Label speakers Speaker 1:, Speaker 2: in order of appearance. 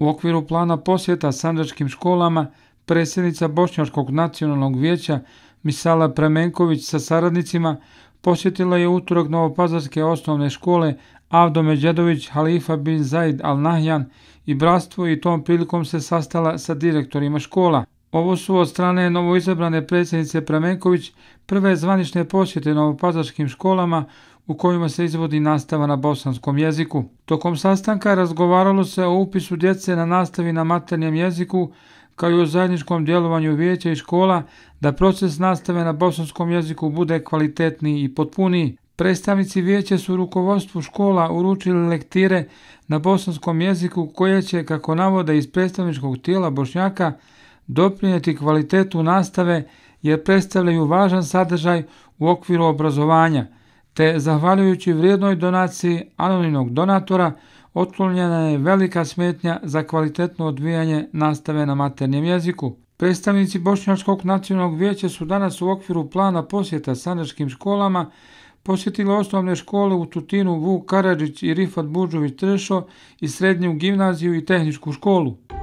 Speaker 1: U okviru plana posjeta sandračkim školama, predsjednica Bošnjačkog nacionalnog vijeća Misala Premenković sa saradnicima posjetila je utorak Novopazarske osnovne škole Avdo Međedović Halifa bin Zaid Al Nahjan i Bratstvo i tom prilikom se sastala sa direktorima škola. Ovo su od strane novoizabrane predsjednice Premenković prve zvanične posjete Novopazarskim školama u kojima se izvodi nastava na bosanskom jeziku. Tokom sastanka razgovaralo se o upisu djece na nastavi na maternjem jeziku, kao i o zajedničkom djelovanju vijeća i škola, da proces nastave na bosanskom jeziku bude kvalitetniji i potpuniji. Predstavnici vijeća su rukovodstvu škola uručili lektire na bosanskom jeziku koje će, kako navode iz predstavničkog tijela Bošnjaka, doprinjeti kvalitetu nastave jer predstavljaju važan sadržaj u okviru obrazovanja – te zahvaljujući vrijednoj donaciji anonimnog donatora otklonjena je velika smetnja za kvalitetno odvijanje nastave na maternjem jeziku. Predstavnici Bošnjačkog nacionalnog vijeća su danas u okviru plana posjeta sanačkim školama posjetili osnovne škole u Tutinu Vuk Karadžić i Rifat Buđović Tršo i srednju gimnaziju i tehničku školu.